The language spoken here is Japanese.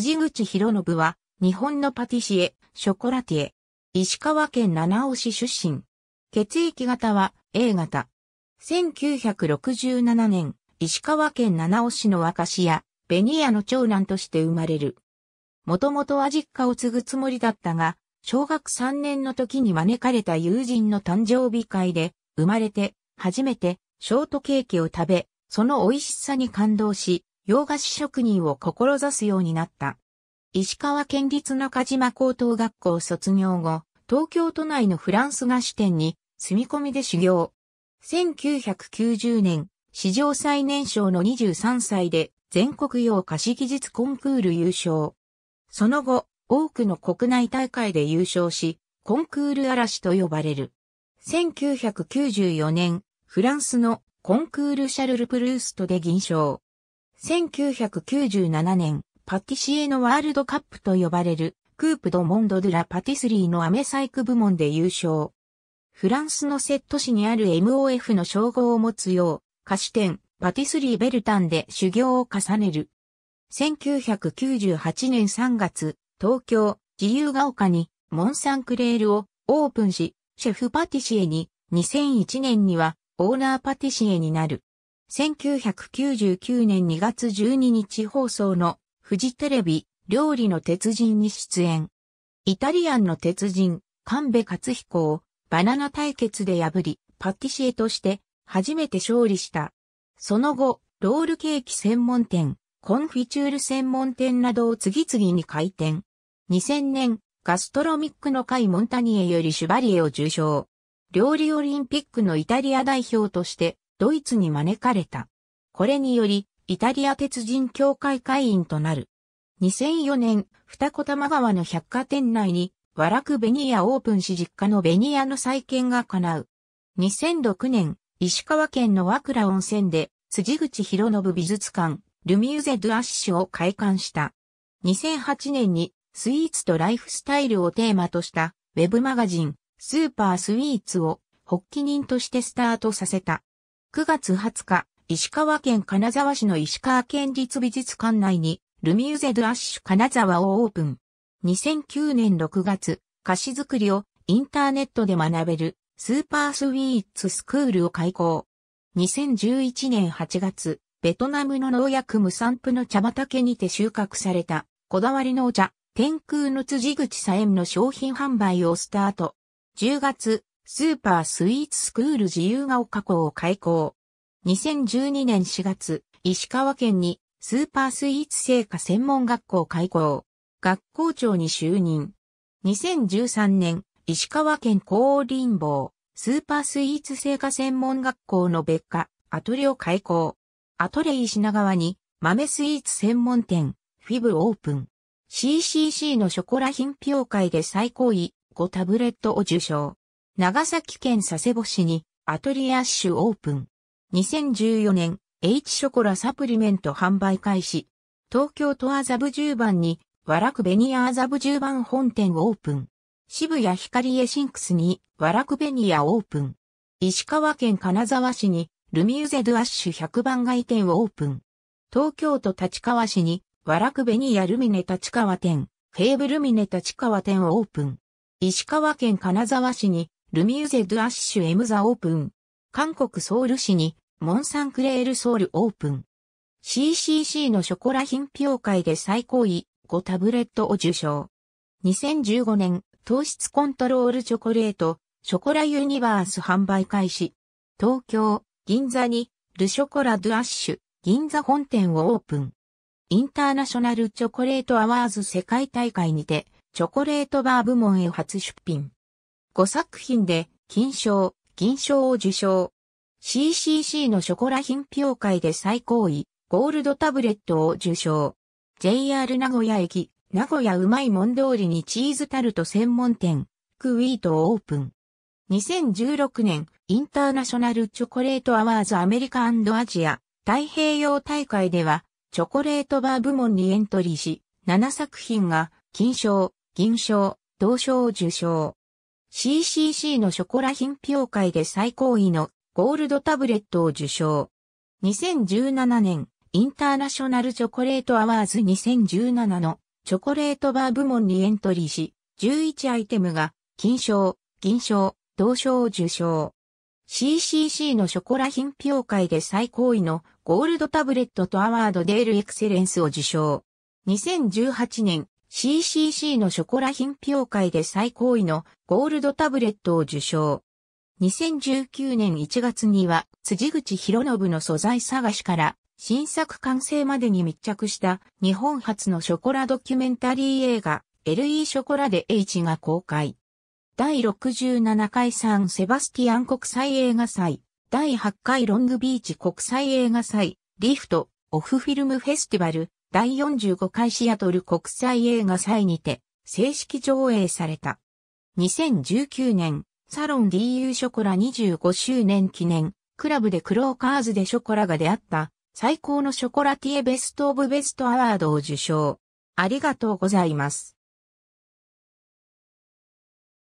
辻口博信は、日本のパティシエ、ショコラティエ。石川県七尾市出身。血液型は A 型。1967年、石川県七尾市の若市や、ベニヤの長男として生まれる。もともとは実家を継ぐつもりだったが、小学3年の時に招かれた友人の誕生日会で、生まれて、初めて、ショートケーキを食べ、その美味しさに感動し、洋菓子職人を志すようになった。石川県立中島高等学校卒業後、東京都内のフランス菓子店に住み込みで修行。1990年、史上最年少の23歳で全国用菓子技術コンクール優勝。その後、多くの国内大会で優勝し、コンクール嵐と呼ばれる。1994年、フランスのコンクールシャルル・プルーストで銀賞。1997年、パティシエのワールドカップと呼ばれる、クープドモンド・ドゥ・ラ・パティスリーのアメサイク部門で優勝。フランスのセット市にある MOF の称号を持つよう、菓子店、パティスリー・ベルタンで修行を重ねる。1998年3月、東京、自由が丘に、モンサンクレールをオープンし、シェフパティシエに、2001年には、オーナーパティシエになる。1999年2月12日放送のフジテレビ料理の鉄人に出演。イタリアンの鉄人、神戸克彦をバナナ対決で破り、パティシエとして初めて勝利した。その後、ロールケーキ専門店、コンフィチュール専門店などを次々に開店。2000年、ガストロミックの会モンタニエよりシュバリエを受賞。料理オリンピックのイタリア代表としてドイツに招かれた。これにより、イタリア鉄人協会会員となる。2004年、二子玉川の百貨店内に、和楽ベニヤオープンし実家のベニヤの再建が叶う。2006年、石川県の和倉温泉で、辻口博信美術館、ルミューゼ・ドゥ・アッシュを開館した。2008年に、スイーツとライフスタイルをテーマとした、ウェブマガジン、スーパースイーツを、発起人としてスタートさせた。9月20日、石川県金沢市の石川県立美術館内に、ルミューゼ・ドゥ・アッシュ金沢をオープン。2009年6月、菓子作りをインターネットで学べるスーパースウィーツスクールを開校。2011年8月、ベトナムの農薬無産プの茶畑にて収穫された、こだわりのお茶、天空の辻口さえんの商品販売をスタート。10月、スーパースイーツスクール自由が丘校を開校。2012年4月、石川県にスーパースイーツ製菓専門学校開校。学校長に就任。2013年、石川県高林坊、スーパースイーツ製菓専門学校の別科、アトレを開校。アトレイ品川に豆スイーツ専門店、フィブオープン。CCC のショコラ品評会で最高位5タブレットを受賞。長崎県佐世保市にアトリエアッシュオープン。2014年、H ショコラサプリメント販売開始。東京都麻布十番に、らくベニア麻布十番本店オープン。渋谷光エシンクスに、らくベニアオープン。石川県金沢市に、ルミューゼドアッシュ100番街店をオープン。東京都立川市に、らくベニアルミネ立川店、フェーブルミネ立川店をオープン。石川県金沢市に、ルミューゼ・ドゥ・アッシュ・エム・ザ・オープン。韓国ソウル市に、モン・サンクレール・ソウル・オープン。CCC のショコラ品評会で最高位5タブレットを受賞。2015年、糖質コントロールチョコレート、ショコラユニバース販売開始。東京、銀座に、ルショコラ・ドゥ・アッシュ、銀座本店をオープン。インターナショナルチョコレートアワーズ世界大会にて、チョコレートバー部門へ初出品。5作品で金賞、銀賞を受賞。CCC のショコラ品評会で最高位、ゴールドタブレットを受賞。JR 名古屋駅、名古屋うまいもん通りにチーズタルト専門店、クウィートをオープン。2016年、インターナショナルチョコレートアワーズアメリカアジア太平洋大会では、チョコレートバー部門にエントリーし、7作品が、金賞、銀賞、銅賞を受賞。CCC のショコラ品評会で最高位のゴールドタブレットを受賞。2017年、インターナショナルチョコレートアワーズ2017のチョコレートバー部門にエントリーし、11アイテムが金賞、銀賞、銅賞を受賞。CCC のショコラ品評会で最高位のゴールドタブレットとアワードデールエクセレンスを受賞。2018年 CCC のショコラ品評会で最高位のゴールドタブレットを受賞。2019年1月には辻口博信の素材探しから新作完成までに密着した日本初のショコラドキュメンタリー映画 LE ショコラで H が公開。第67回サンセバスティアン国際映画祭、第8回ロングビーチ国際映画祭、リフト、オフフィルムフェスティバル、第45回シアトル国際映画祭にて正式上映された。2019年、サロン DU ショコラ25周年記念、クラブでクローカーズでショコラが出会った、最高のショコラティエベストオブベストアワードを受賞。ありがとうございます。